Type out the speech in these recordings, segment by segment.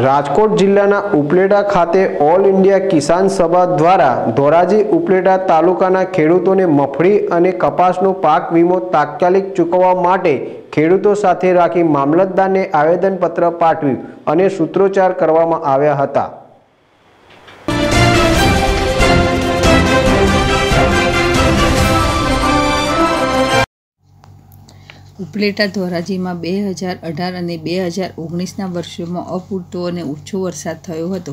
રાજકોટ જિલ્લાના ઉપલેટા ખાતે all India કિસાન સભા દ્વારા ધોરાજી ઉપલેટા તાલુકાના ખેડૂતોને મફળી અને કપાસનો પાક વીમો તાત્કાલિક ચૂકવવા માટે ખેડૂતો સાથે રાખી મામલતદારને આવેદનપત્ર પાઠવ્યું અને સૂત્રોચ્ચાર કરવામાં આવ્યા હતા ઉપલેટા ધોરાજીમાં બે હજાર અઢાર અને બે હજાર ઓગણીસના વર્ષોમાં અપૂરતો અને ઓછો વરસાદ થયો હતો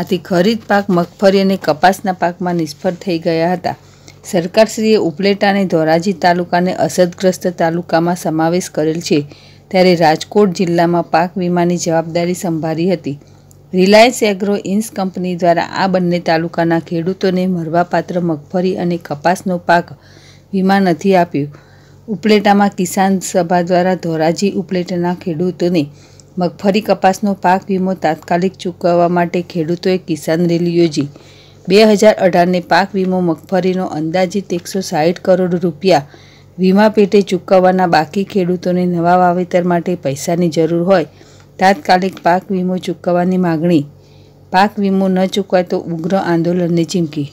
આથી ખરીદ પાક મગફળી અને કપાસના પાકમાં નિષ્ફળ થઈ ગયા હતા સરકારશ્રીએ ઉપલેટાને ધોરાજી તાલુકાને અસરગ્રસ્ત તાલુકામાં સમાવેશ કરેલ છે ત્યારે રાજકોટ જિલ્લામાં પાક વીમાની જવાબદારી સંભાળી હતી રિલાયન્સ એગ્રો ઇન્સ કંપની દ્વારા આ બંને તાલુકાના ખેડૂતોને મરવાપાત્ર મગફળી અને કપાસનો પાક વીમા નથી આપ્યું ઉપલેટામાં કિસાન સભા દ્વારા ધોરાજી ઉપલેટના ખેડૂતોને મગફળી કપાસનો પાક વીમો તાત્કાલિક ચૂકવવા માટે ખેડૂતોએ કિસાન રેલી યોજી બે હજાર અઢારને પાક વીમો મગફળીનો અંદાજિત એકસો સાહીઠ કરોડ રૂપિયા વીમા પેટે ચૂકવવાના બાકી ખેડૂતોને નવા વાવેતર માટે પૈસાની જરૂર હોય તાત્કાલિક પાક વીમો ચૂકવવાની માગણી પાક વીમો ન ચૂકવાય તો ઉગ્ર આંદોલનની ચીમકી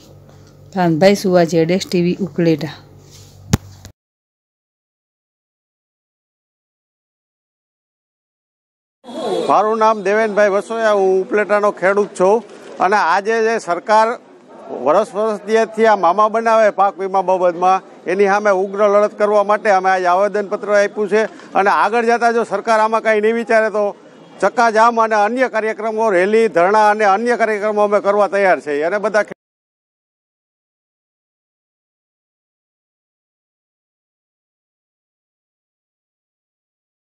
કાનભાઈ સુવા જેડેશ ટીવી ઉપલેટા મારું નામ દેવેનભાઈ વસોયા હું ઉપલેટાનો ખેડૂત છું અને આજે જે સરકાર વરસ વર્ષથી આ મામા બનાવે પાક વીમા બાબતમાં એની સામે ઉગ્ર લડત કરવા માટે અમે આજે આવેદનપત્ર આપ્યું છે અને આગળ જતાં જો સરકાર આમાં કાંઈ નહીં વિચારે તો ચક્કાજામ અને અન્ય કાર્યક્રમો રેલી ધરણા અને અન્ય કાર્યક્રમો અમે કરવા તૈયાર છીએ અને બધા